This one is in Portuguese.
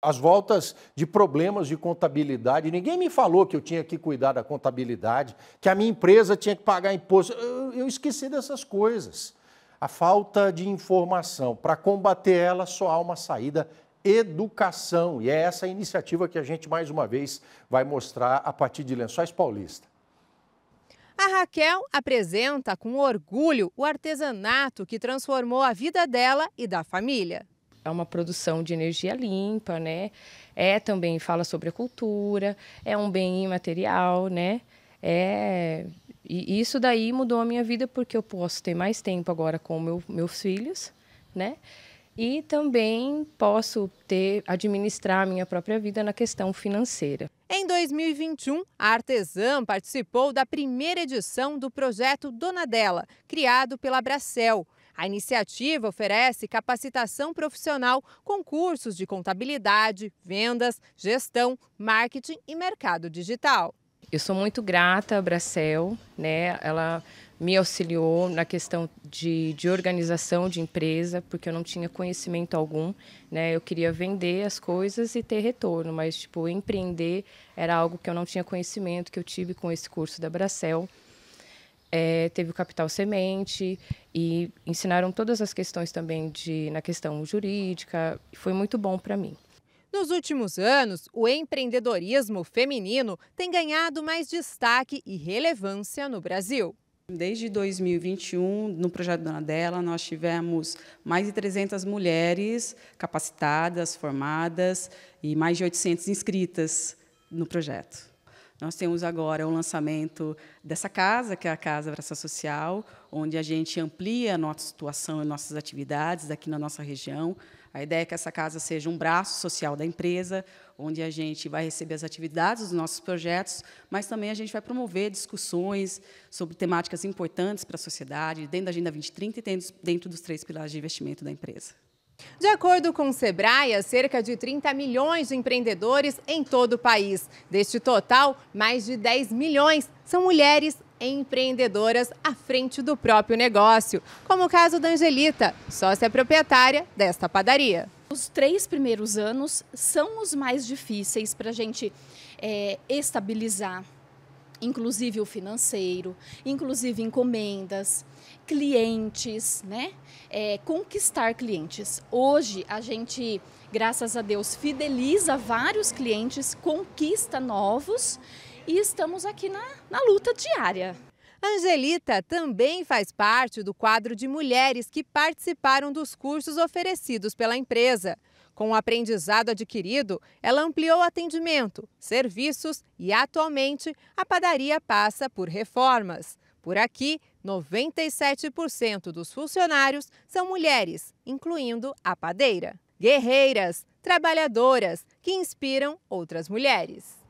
as voltas de problemas de contabilidade. Ninguém me falou que eu tinha que cuidar da contabilidade, que a minha empresa tinha que pagar imposto. Eu, eu esqueci dessas coisas. A falta de informação. Para combater ela, só há uma saída: educação. E é essa iniciativa que a gente, mais uma vez, vai mostrar a partir de Lençóis Paulista. A Raquel apresenta com orgulho o artesanato que transformou a vida dela e da família é uma produção de energia limpa, né? É também fala sobre a cultura, é um bem imaterial, né? É e isso daí mudou a minha vida porque eu posso ter mais tempo agora com meu, meus filhos, né? E também posso ter administrar a minha própria vida na questão financeira. Em 2021, a Artesã participou da primeira edição do projeto Dona Dela, criado pela Bracel. A iniciativa oferece capacitação profissional com cursos de contabilidade, vendas, gestão, marketing e mercado digital. Eu sou muito grata à Bracel, né? Ela me auxiliou na questão de, de organização de empresa, porque eu não tinha conhecimento algum, né? Eu queria vender as coisas e ter retorno, mas tipo empreender era algo que eu não tinha conhecimento que eu tive com esse curso da Bracel é, teve o capital semente e ensinaram todas as questões também de na questão jurídica. Foi muito bom para mim. Nos últimos anos, o empreendedorismo feminino tem ganhado mais destaque e relevância no Brasil. Desde 2021, no projeto Dona Dela, nós tivemos mais de 300 mulheres capacitadas, formadas e mais de 800 inscritas no projeto. Nós temos agora o lançamento dessa casa, que é a Casa Praça Social, onde a gente amplia a nossa situação e nossas atividades aqui na nossa região. A ideia é que essa casa seja um braço social da empresa, onde a gente vai receber as atividades dos nossos projetos, mas também a gente vai promover discussões sobre temáticas importantes para a sociedade, dentro da Agenda 2030 e dentro dos três pilares de investimento da empresa. De acordo com o Sebrae, cerca de 30 milhões de empreendedores em todo o país. Deste total, mais de 10 milhões são mulheres empreendedoras à frente do próprio negócio, como o caso da Angelita, sócia proprietária desta padaria. Os três primeiros anos são os mais difíceis para a gente é, estabilizar inclusive o financeiro, inclusive encomendas, clientes, né? É, conquistar clientes. Hoje a gente, graças a Deus, fideliza vários clientes, conquista novos e estamos aqui na, na luta diária. Angelita também faz parte do quadro de mulheres que participaram dos cursos oferecidos pela empresa. Com o aprendizado adquirido, ela ampliou atendimento, serviços e, atualmente, a padaria passa por reformas. Por aqui, 97% dos funcionários são mulheres, incluindo a padeira. Guerreiras, trabalhadoras, que inspiram outras mulheres.